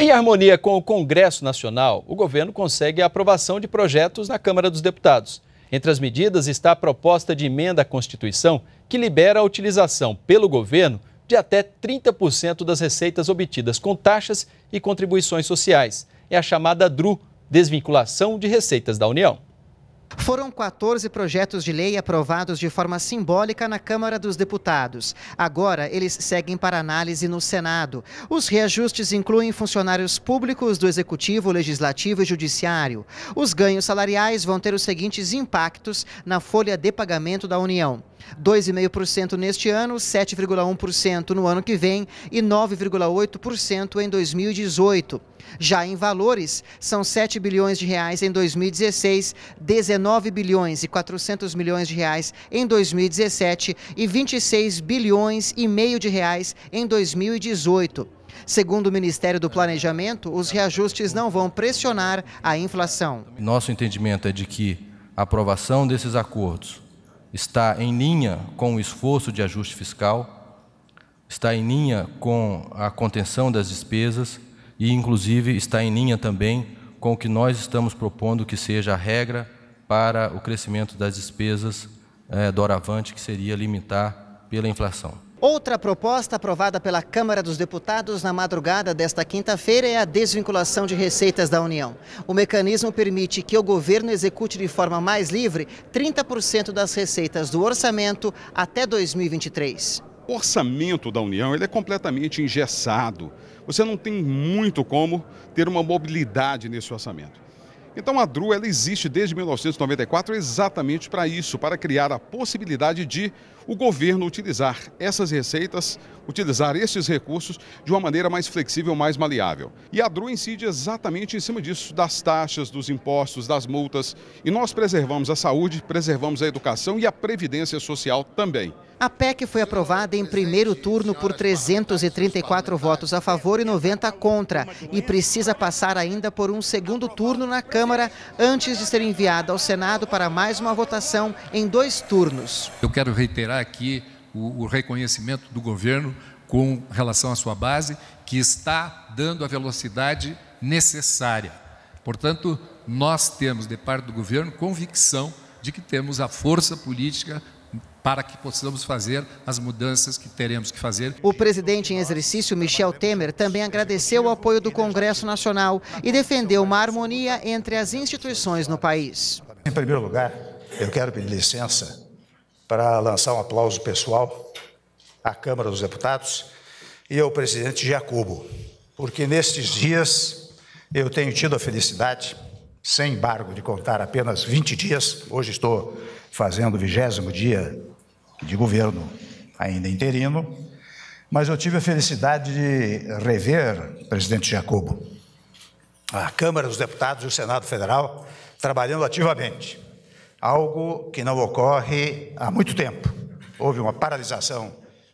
Em harmonia com o Congresso Nacional, o governo consegue a aprovação de projetos na Câmara dos Deputados. Entre as medidas está a proposta de emenda à Constituição que libera a utilização pelo governo de até 30% das receitas obtidas com taxas e contribuições sociais. É a chamada DRU, desvinculação de receitas da União. Foram 14 projetos de lei aprovados de forma simbólica na Câmara dos Deputados. Agora, eles seguem para análise no Senado. Os reajustes incluem funcionários públicos do Executivo, Legislativo e Judiciário. Os ganhos salariais vão ter os seguintes impactos na folha de pagamento da União. 2,5% neste ano, 7,1% no ano que vem e 9,8% em 2018. Já em valores, são 7 bilhões de reais em 2016, 19 bilhões e 400 milhões de reais em 2017 e 26 bilhões e meio de reais em 2018. Segundo o Ministério do Planejamento, os reajustes não vão pressionar a inflação. Nosso entendimento é de que a aprovação desses acordos está em linha com o esforço de ajuste fiscal, está em linha com a contenção das despesas e, inclusive, está em linha também com o que nós estamos propondo que seja a regra para o crescimento das despesas é, doravante, que seria limitar pela inflação. Outra proposta aprovada pela Câmara dos Deputados na madrugada desta quinta-feira é a desvinculação de receitas da União. O mecanismo permite que o governo execute de forma mais livre 30% das receitas do orçamento até 2023. O orçamento da União ele é completamente engessado. Você não tem muito como ter uma mobilidade nesse orçamento. Então a DRU ela existe desde 1994 exatamente para isso, para criar a possibilidade de o governo utilizar essas receitas, utilizar esses recursos de uma maneira mais flexível, mais maleável. E a DRU incide exatamente em cima disso, das taxas, dos impostos, das multas. E nós preservamos a saúde, preservamos a educação e a previdência social também. A PEC foi aprovada em primeiro turno por 334 votos a favor e 90 contra e precisa passar ainda por um segundo turno na Câmara antes de ser enviada ao Senado para mais uma votação em dois turnos. Eu quero reiterar aqui o, o reconhecimento do governo com relação à sua base, que está dando a velocidade necessária. Portanto, nós temos, de parte do governo, convicção de que temos a força política para que possamos fazer as mudanças que teremos que fazer. O presidente em exercício, Michel Temer, também agradeceu o apoio do Congresso Nacional e defendeu uma harmonia entre as instituições no país. Em primeiro lugar, eu quero pedir licença para lançar um aplauso pessoal à Câmara dos Deputados e ao presidente Jacobo, porque nestes dias eu tenho tido a felicidade sem embargo de contar apenas 20 dias, hoje estou fazendo o vigésimo dia de governo ainda interino, mas eu tive a felicidade de rever o presidente Jacobo, a Câmara dos Deputados e o Senado Federal trabalhando ativamente, algo que não ocorre há muito tempo. Houve uma paralisação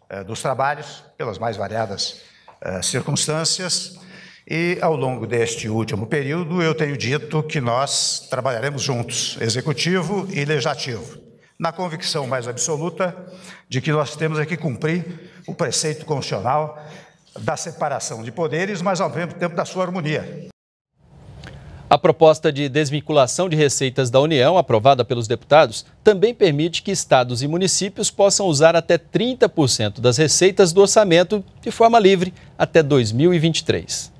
eh, dos trabalhos pelas mais variadas eh, circunstâncias, e ao longo deste último período, eu tenho dito que nós trabalharemos juntos, executivo e legislativo, na convicção mais absoluta de que nós temos aqui cumprir o preceito constitucional da separação de poderes, mas ao mesmo tempo da sua harmonia. A proposta de desvinculação de receitas da União, aprovada pelos deputados, também permite que estados e municípios possam usar até 30% das receitas do orçamento de forma livre até 2023.